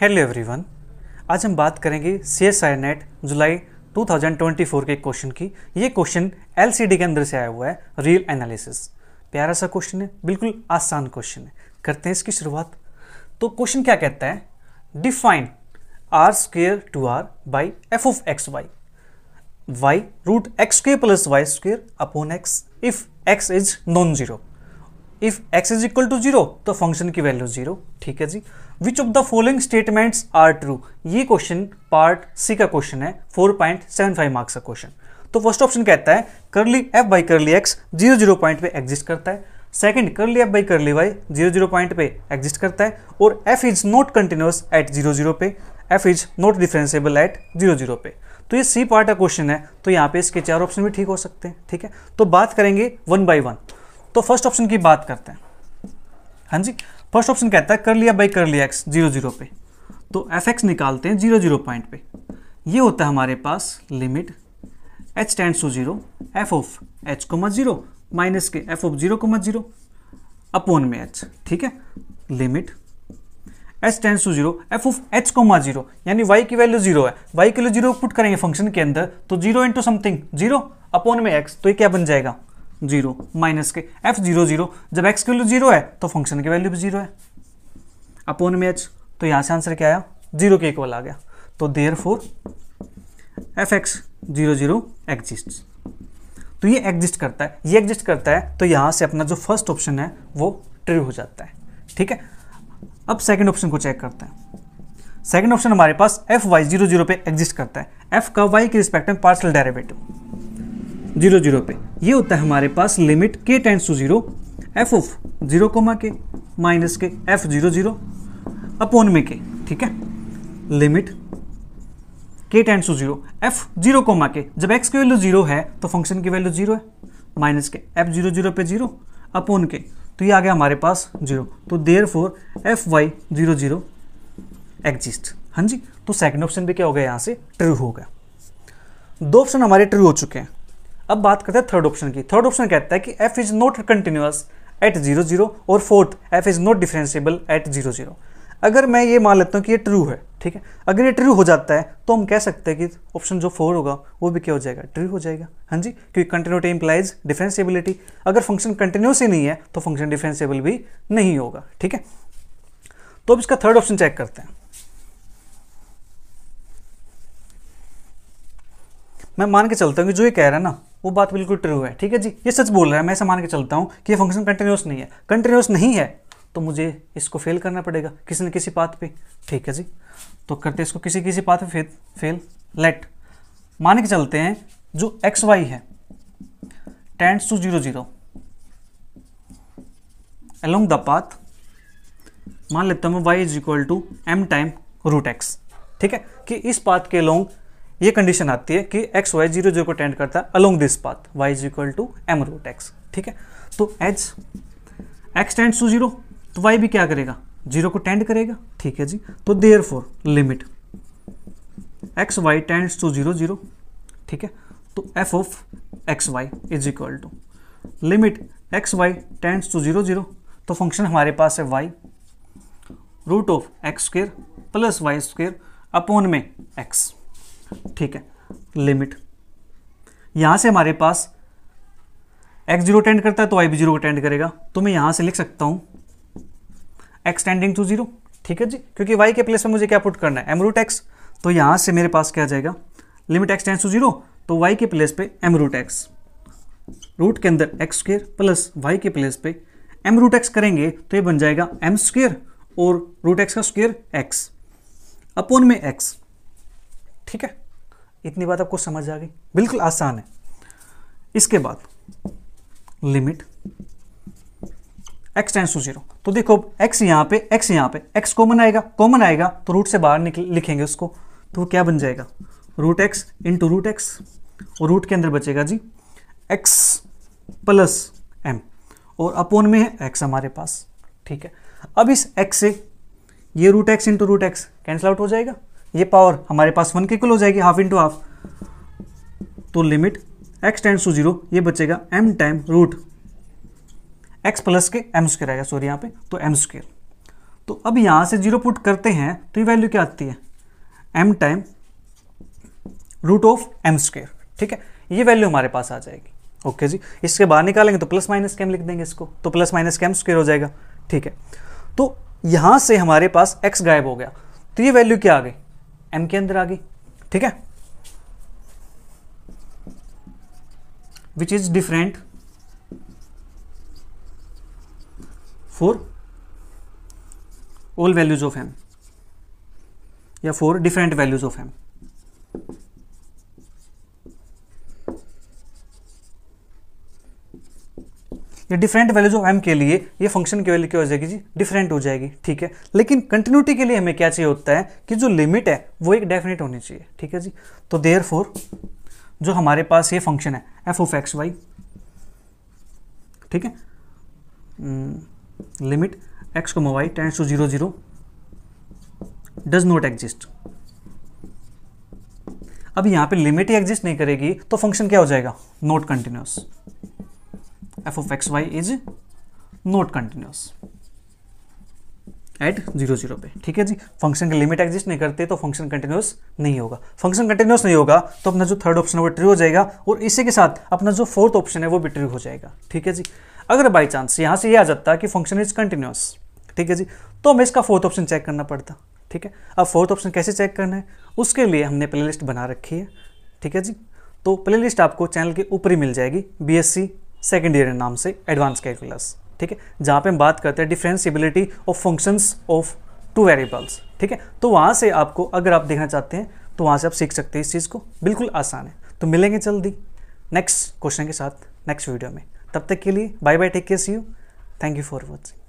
hello everyone आज हम बात करेंगे सी एस आई नेट जुलाई 2024 के क्वेश्चन की ये क्वेश्चन एल के अंदर से आया हुआ है रियल एनालिसिस प्यारा सा क्वेश्चन है बिल्कुल आसान क्वेश्चन है करते हैं इसकी शुरुआत तो क्वेश्चन क्या कहता है define R square to R by F of X Y Y root X square plus Y square upon X if X is non zero if X is equal to zero तो function की value zero ठीक है जी which of the following statements are true ये question part C का question है four point seven five marks का question तो फर्स्ट ऑप्शन कहता है curly F by curly X zero zero point पे एग्जिस्ट करता है second curly F by curly Y zero zero point पे एग्जिस्ट करता है और F is not continuous at zero zero पे F is not differentiable at zero zero पे तो ये सी पार्ट का क्वेश्चन है तो यहाँ पे इसके चार ऑप्शन भी ठीक हो सकते हैं ठीक है तो बात करेंगे वन बाई वन तो फर्स्ट ऑप्शन की बात करते हैं हाँ जी फर्स्ट ऑप्शन कहता है कर लिया बाई कर लिया एक्स जीरो जीरो पे तो एफ एक्स निकालते हैं जीरो जीरो पॉइंट पे ये होता है हमारे पास limit H tends to zero F of H मत जीरो माइनस के एफ ऑफ जीरो मत जीरो अपोन में एच ठीक है limit H tends to zero F of H को मा जीरो यानी वाई की वैल्यू जीरो है वाई की वैल्यू जीरो पुट करेंगे फंक्शन के अंदर तो zero into something zero upon में एक्स तो ये क्या बन जाएगा जीरो माइनस के एफ जीरो जीरो जब एक्स की वैल्यू जीरो है तो फंक्शन की वैल्यू भी जीरो है अपोन में एच तो यहां से आंसर क्या आया जीरो के इक्वल आ गया तो therefore F X zero zero exist तो ये एग्जिस्ट करता है ये एग्जिस्ट करता है तो यहां से अपना जो फर्स्ट ऑप्शन है वो ट्रू हो जाता है ठीक है अब सेकेंड ऑप्शन को चेक करते हैं सेकेंड ऑप्शन हमारे पास एफ वाई जीरो जीरो पे एग्जिस्ट करता है एफ का वाई के रिस्पेक्ट में पार्सल डेरिवेटिव जीरो जीरो पे ये होता है हमारे पास limit K tends to zero F of zero comma K minus के एफ जीरो जीरो अपोन में के ठीक है limit K tends to zero F zero comma K जब एक्स की वैल्यू जीरो है तो फंक्शन की वैल्यू जीरो है माइनस के एफ जीरो जीरो पे जीरो अपोन के तो ये आ गया हमारे पास जीरो तो therefore F Y zero zero exist हाँ जी तो सेकंड ऑप्शन भी क्या हो गया यहाँ से ट्रू हो गया दो ऑप्शन हमारे ट्रू हो चुके हैं अब बात करते हैं थर्ड ऑप्शन की थर्ड ऑप्शन कहता है कि F is not continuous at zero zero और fourth F is not differentiable at zero zero अगर मैं ये मान लेता हूँ कि ये ट्रू है ठीक है अगर ये ट्रू हो जाता है तो हम कह सकते हैं कि ऑप्शन जो फोर होगा वो भी क्या हो जाएगा ट्रू हो जाएगा हाँ जी क्योंकि कंटिन्यूटी इंप्लाइज डिफरेंसेबिलिटी अगर फंक्शन कंटिन्यूस ही नहीं है तो फंक्शन डिफरेंसेबल भी नहीं होगा ठीक है तो अब इसका थर्ड ऑप्शन चेक करते हैं मैं मान के चलता हूँ कि जो ये कह रहा है ना वो बात बिल्कुल ट्रू है ठीक है जी ये सच बोल रहा है मैं ऐसा मान के चलता हूँ कि ये फंक्शन कंटिन्यूस नहीं है कंटिन्यूस नहीं है तो मुझे इसको फेल करना पड़ेगा किसी न किसी पाथ पे ठीक है जी तो करते इसको किसी किसी पाथ पे फेल फेल लेट मान के चलते हैं जो एक्स वाई है tends to zero zero along the path मान लेता हूँ Y is equal to M time root X ठीक है कि इस पाथ के अलोंग ये कंडीशन आती है कि एक्स वाई जीरो जो को टेंड करता है along this path Y is equal to M root X ठीक है तो H X tends to zero तो वाई भी क्या करेगा जीरो को टेंड करेगा ठीक है जी तो therefore limit X Y tends to zero zero ठीक है तो F of X Y is equal to limit X Y tends to zero zero तो फंक्शन हमारे पास है Y root of X square plus Y square upon में X ठीक है लिमिट यहां से हमारे पास एक्स जीरो टेंड करता है तो वाई भी जीरो को टेंड करेगा तो मैं यहां से लिख सकता हूं एक्स टेंडिंग टू जीरो ठीक है जी क्योंकि वाई के प्लेस में मुझे क्या पुट करना है एमरूट एक्स तो यहां से मेरे पास क्या जाएगा limit X tend to zero तो वाई के प्लेस पे एम रूट एक्स रूट के अंदर एक्स स्क्र प्लस वाई के प्लेस पे एम रूट एक्स करेंगे तो ये बन जाएगा एम स्क्र और रूट एक्स का स्क्र एक्स अपोन में एक्स ठीक है इतनी बात आपको समझ आ गई बिल्कुल आसान है इसके बाद limit X tends to zero तो देखो एक्स यहां पे एक्स यहां पे एक्स कॉमन आएगा कॉमन आएगा तो रूट से बाहर निकल लिखेंगे उसको तो क्या बन जाएगा root X into root X और रूट के अंदर बचेगा जी एक्स प्लस एम और अपोन में है एक्स हमारे पास ठीक है अब इस एक्स से ये root X into root X cancel out हो जाएगा ये पावर हमारे पास वन के कुल हो जाएगी हाफ इंटू हाफ तो limit X tends to zero ये बचेगा M time root X plus के एम स्क्र आएगा सॉरी यहाँ पे तो एम स्क्र तो अब यहाँ से जीरो पुट करते हैं तो ये वैल्यू क्या आती है M time root of M square ठीक है ये वैल्यू हमारे पास आ जाएगी ओके okay जी इसके बाहर निकालेंगे तो प्लस माइनस कैम लिख देंगे इसको तो प्लस माइनस कैम स्क्र हो जाएगा ठीक है तो यहां से हमारे पास एक्स गायब हो गया तो ये वैल्यू क्या आ गई एम के अंदर आ गई ठीक है which is different for all values of M या for different values of M ये डिफरेंट वैल्यूज ऑफ एम के लिए ये फंक्शन की वैल्यू क्या हो जाएगी जी डिफरेंट हो जाएगी ठीक है लेकिन कंटिन्यूटी के लिए हमें क्या चाहिए होता है कि जो लिमिट है वो एक डेफिनेट होनी चाहिए ठीक है जी तो देयर फोर जो हमारे पास ये फंक्शन है एफ ऑफ एक्स वाई ठीक है लिमिट एक्स को Y tends to zero zero does not exist अब यहां पे लिमिट ही एग्जिस्ट नहीं करेगी तो फंक्शन क्या हो जाएगा not continuous f of Y is not continuous at zero zero पे ठीक है जी फंक्शन की लिमिट एग्जिस्ट नहीं करते तो फंक्शन कंटिन्यूस नहीं होगा फंक्शन कंटिन्यूस नहीं होगा तो अपना जो थर्ड ऑप्शन है वो ट्रू हो जाएगा और इसी के साथ अपना जो फोर्थ ऑप्शन है वो भी ट्रू हो जाएगा ठीक है जी अगर बाई चांस यहाँ से ये यह आ जाता कि फंक्शन इज कंटिन्यूस ठीक है जी तो हमें इसका फोर्थ ऑप्शन चेक करना पड़ता ठीक है अब फोर्थ ऑप्शन कैसे चेक करना है उसके लिए हमने प्ले लिस्ट बना रखी है ठीक है जी तो प्ले लिस्ट आपको चैनल के ऊपर ही मिल जाएगी B S C second year नाम से एडवांस कैलकुलस ठीक है जहाँ पे हम बात करते हैं differentiability of functions of two variables ठीक है तो वहाँ से आपको अगर आप देखना चाहते हैं तो वहाँ से आप सीख सकते हैं इस चीज़ को बिल्कुल आसान है तो मिलेंगे जल्दी नेक्स्ट क्वेश्चन के साथ नेक्स्ट वीडियो में तब तक के लिए bye bye take care see you thank you for watching